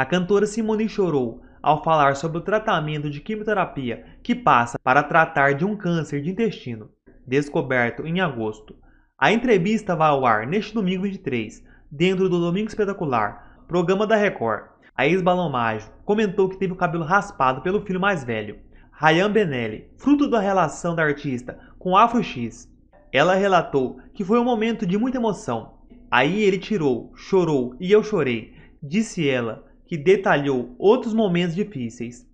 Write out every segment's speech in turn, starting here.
A cantora Simone chorou ao falar sobre o tratamento de quimioterapia que passa para tratar de um câncer de intestino, descoberto em agosto. A entrevista vai ao ar neste domingo 23, dentro do Domingo Espetacular, programa da Record. A ex-balão comentou que teve o cabelo raspado pelo filho mais velho, Ryan Benelli, fruto da relação da artista com Afro X. Ela relatou que foi um momento de muita emoção. Aí ele tirou, chorou e eu chorei, disse ela, que detalhou outros momentos difíceis.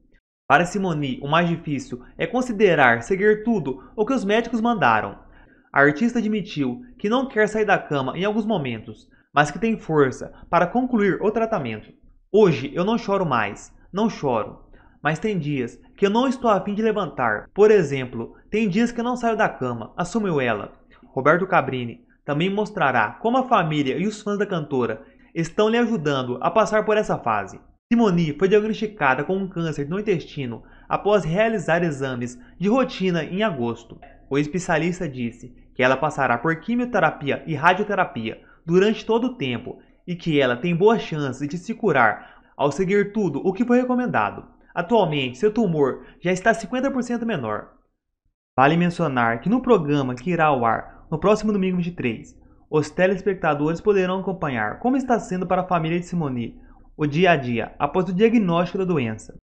Para Simoni, o mais difícil é considerar seguir tudo o que os médicos mandaram. A artista admitiu que não quer sair da cama em alguns momentos, mas que tem força para concluir o tratamento. Hoje eu não choro mais, não choro. Mas tem dias que eu não estou a fim de levantar. Por exemplo, tem dias que eu não saio da cama, assumiu ela. Roberto Cabrini também mostrará como a família e os fãs da cantora estão lhe ajudando a passar por essa fase. Simoni foi diagnosticada com um câncer no intestino após realizar exames de rotina em agosto. O especialista disse que ela passará por quimioterapia e radioterapia durante todo o tempo e que ela tem boas chances de se curar ao seguir tudo o que foi recomendado. Atualmente, seu tumor já está 50% menor. Vale mencionar que no programa que irá ao ar no próximo domingo 23, os telespectadores poderão acompanhar como está sendo para a família de Simoni o dia a dia após o diagnóstico da doença.